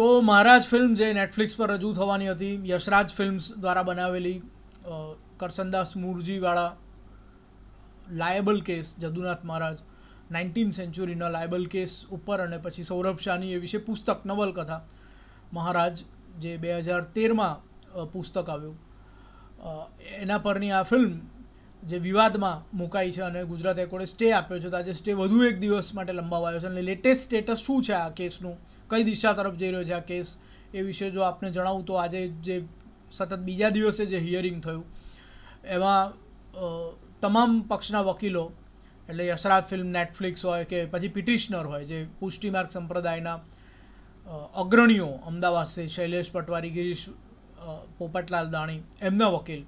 તો મહારાજ ફિલ્મ જે નેટફ્લિક્સ પર રજૂ થવાની હતી યશરાજ ફિલ્મ્સ દ્વારા બનાવેલી Karsandas Murjiwala libel case Jadunath Maharaj nineteen સેન્ચુરીના લાયબલ કેસ ઉપર અને પછી સૌરભ શાહની એ વિશે પુસ્તક નવલકથા મહારાજ જે બે હજાર તેરમાં પુસ્તક આવ્યું એના પરની આ ફિલ્મ જે વિવાદમાં મુકાઈ છે અને ગુજરાત હાઈકોર્ટે સ્ટે આપ્યો છે તો આજે સ્ટે વધુ એક દિવસ માટે લંબાવાયો છે અને લેટેસ્ટ સ્ટેટસ શું છે આ કેસનું કઈ દિશા તરફ જઈ રહ્યો છે આ કેસ એ વિશે જો આપને જણાવું તો આજે જે સતત બીજા દિવસે જે હિયરિંગ થયું એમાં તમામ પક્ષના વકીલો એટલે યશરાજ ફિલ્મ નેટફ્લિક્સ હોય કે પછી પિટિશનર હોય જે પુષ્ટિમાર્ગ સંપ્રદાયના અગ્રણીઓ અમદાવાદ શૈલેષ પટવારી ગિરીશ પોપટલાલ દાણી એમના વકીલ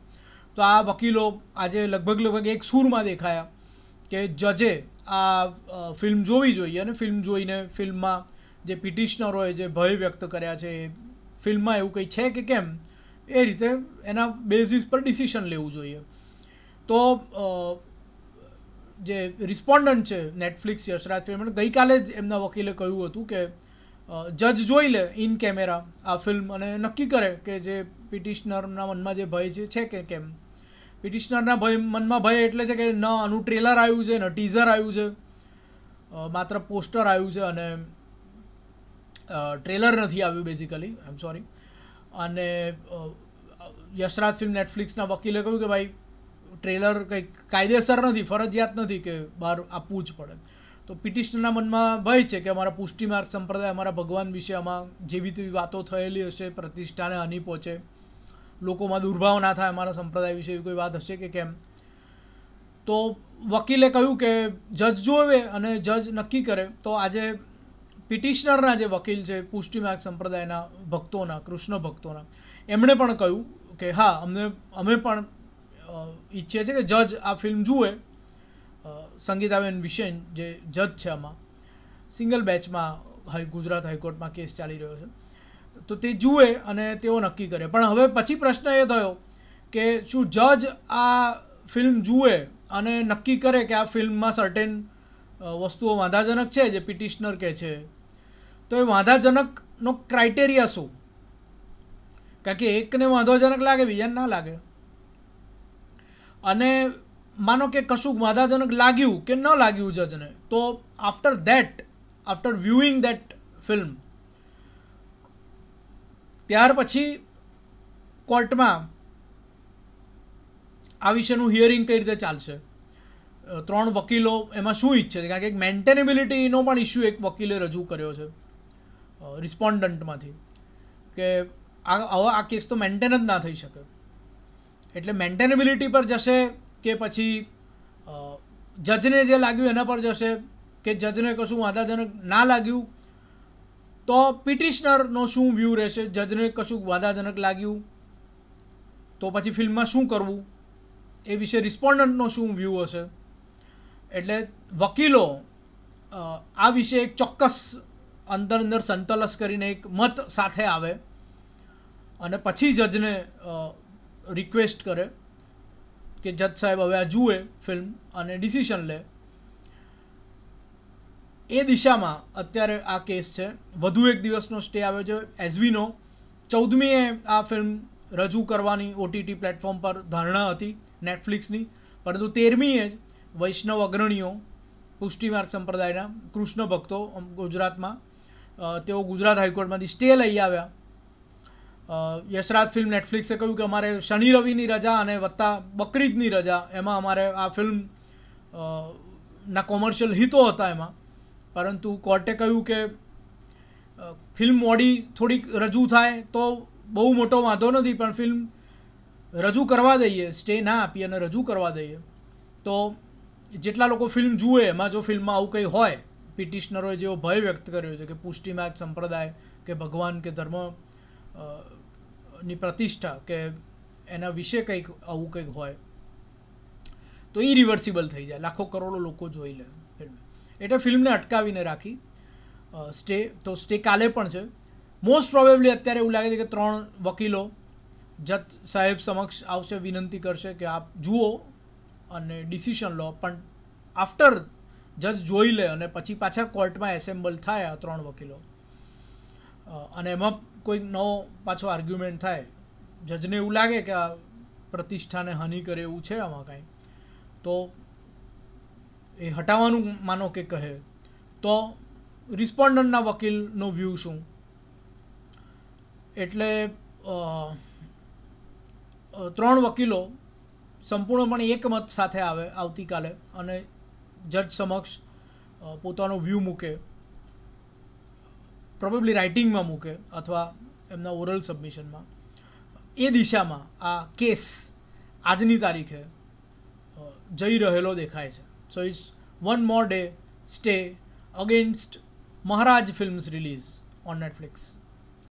તો આ વકીલો આજે લગભગ લગભગ એક સૂરમાં દેખાયા કે જજે આ ફિલ્મ જોવી જોઈએ અને ફિલ્મ જોઈને ફિલ્મમાં જે પિટિશનરોએ જે ભય વ્યક્ત કર્યા છે ફિલ્મમાં એવું કંઈ છે કે કેમ એ રીતે એના બેઝિસ પર ડિસિશન લેવું જોઈએ તો જે રિસ્પોન્ડન્ટ છે નેટફ્લિક્સ યશરાજ ફિલ્મ ગઈકાલે જ એમના વકીલે કહ્યું હતું કે જજ જોઈ લે ઇન કેમેરા આ ફિલ્મ અને નક્કી કરે કે જે પિટિશનરના મનમાં જે ભય છે છે કે કેમ પિટિશનરના ભય મનમાં ભય એટલે છે કે ન આનું ટ્રેલર આવ્યું છે ન ટીઝર આવ્યું છે માત્ર પોસ્ટર આવ્યું છે અને ટ્રેલર નથી આવ્યું બેઝિકલી આઈ એમ સોરી અને યશરાજ ફિલ્મ નેટફ્લિક્સના વકીલે કહ્યું કે ભાઈ ટ્રેલર કંઈક કાયદેસર નથી ફરજિયાત નથી કે બહાર આપવું જ પડે તો પિટિશનરના મનમાં ભય છે કે અમારા પુષ્ટિમાર્ગ સંપ્રદાય અમારા ભગવાન વિશે આમાં જેવી તેવી વાતો થયેલી હશે પ્રતિષ્ઠાને હાનિ પહોંચે લોકોમાં દુર્ભાવ ના થાય અમારા સંપ્રદાય વિશે એવી કોઈ વાત હશે કે કેમ તો વકીલે કહ્યું કે જજ જોવે અને જજ નક્કી કરે તો આજે પિટિશનરના જે વકીલ છે પુષ્ટિમાર્ગ સંપ્રદાયના ભક્તોના કૃષ્ણ ભક્તોના એમણે પણ કહ્યું કે હા અમને અમે પણ ઈચ્છીએ છીએ કે જજ આ ફિલ્મ જુએ સંગીતાબેન વિશેન જે જજ છે આમાં સિંગલ બેચમાં હાઈ ગુજરાત હાઈકોર્ટમાં કેસ ચાલી રહ્યો છે તો તે જુએ અને તેઓ નક્કી કરે પણ હવે પછી પ્રશ્ન એ થયો કે શું જજ આ ફિલ્મ જુએ અને નક્કી કરે કે આ ફિલ્મમાં સર્ટેન વસ્તુઓ વાંધાજનક છે જે પિટિશનર કહે છે તો એ વાંધાજનકનો ક્રાઇટેરિયા શું કારણ કે એકને વાંધાજનક લાગે બીજાને ના લાગે અને માનો કે કશુંક વાંધાજનક લાગ્યું કે ન લાગ્યું જજને તો after that after viewing that film ત્યાર પછી કોર્ટમાં આ વિશેનું હિયરિંગ કઈ રીતે ચાલશે ત્રણ વકીલો એમાં શું ઈચ્છે છે કારણ કે એક મેન્ટેનેબિલિટીનો પણ ઇસ્યુ એક વકીલે રજૂ કર્યો છે રિસ્પોન્ડન્ટમાંથી કે આ આ કેસ તો મેન્ટેન જ ના થઈ શકે એટલે મેન્ટેનેબિલિટી પર જશે કે પછી જજને જે લાગ્યું એના પર જશે કે જજને કશું વાંધાજનક ના લાગ્યું તો પિટિશનરનો શું વ્યૂ રહેશે જજને કશું વાધાજનક લાગ્યું તો પછી ફિલ્મમાં શું કરવું એ વિશે રિસ્પોન્ડન્ટનો શું વ્યૂ હશે એટલે વકીલો આ વિશે એક ચોક્કસ અંદર અંદર સંતલસ કરીને એક મત સાથે આવે અને પછી જજને રિક્વેસ્ટ કરે કે જજ સાહેબ હવે આ જુએ ફિલ્મ અને ડિસિશન લે એ દિશામાં અત્યારે આ કેસ છે વધુ એક દિવસનો સ્ટે આવ્યો છે એઝવીનો ચૌદમીએ આ ફિલ્મ રજૂ કરવાની ઓટીટી પ્લેટફોર્મ પર ધારણા હતી નેટફ્લિક્સની પરંતુ તેરમીએ જ વૈષ્ણવ અગ્રણીઓ પુષ્ટિમાર્ગ સંપ્રદાયના કૃષ્ણ ભક્તો ગુજરાતમાં તેઓ ગુજરાત હાઈકોર્ટમાંથી સ્ટે લઈ આવ્યા યશરાજ ફિલ્મ નેટફ્લિક્સે કહ્યું કે અમારે શનિ રવિની રજા અને વત્તા બકરીદની રજા એમાં અમારે આ ફિલ્મ ના કોમર્શિયલ હિતો હતા એમાં પરંતુ કોર્ટે કહ્યું કે ફિલ્મ મોડી થોડીક રજૂ થાય તો બહુ મોટો વાંધો નથી પણ ફિલ્મ રજૂ કરવા દઈએ સ્ટે ના આપી અને રજૂ કરવા દઈએ તો જેટલા લોકો ફિલ્મ જુએ એમાં જો ફિલ્મમાં આવું કંઈ હોય પિટિશનરોએ જેવો ભય વ્યક્ત કર્યો છે કે પુષ્ટિમાર્ગ સંપ્રદાય કે ભગવાન કે ધર્મ ની પ્રતિષ્ઠા કે એના વિશે કંઈક આવું કંઈક હોય તો એ રિવર્સિબલ થઈ જાય લાખો કરોડો લોકો જોઈ લે એટલે ફિલ્મને અટકાવીને રાખી સ્ટે તો સ્ટે કાલે પણ છે મોસ્ટ પ્રોબેબલી અત્યારે એવું લાગે છે કે ત્રણ વકીલો જજ સાહેબ સમક્ષ આવશે વિનંતી કરશે કે આપ જુઓ અને ડિસિશન લો પણ આફ્ટર જજ જોઈ લે અને પછી પાછા કોર્ટમાં એસેમ્બલ થાય આ ત્રણ વકીલો અને એમાં કોઈક નવો પાછો આર્ગ્યુમેન્ટ થાય જજને એવું લાગે કે આ પ્રતિષ્ઠાને હાનિ કરે એવું છે આમાં કાંઈ તો એ હટાવવાનું માનો કે કહે તો રિસ્પોન્ડન્ટના વકીલનો વ્યૂ શું એટલે ત્રણ વકીલો સંપૂર્ણપણે એકમત સાથે આવે આવતીકાલે અને જજ સમક્ષ પોતાનો વ્યૂ મૂકે પ્રોબેબલી રાઇટિંગમાં મૂકે અથવા એમના ઓરલ સબમિશનમાં એ દિશામાં આ કેસ આજની તારીખે જઈ રહેલો દેખાય છે So it's one more day stay against Maharaj film's release on Netflix.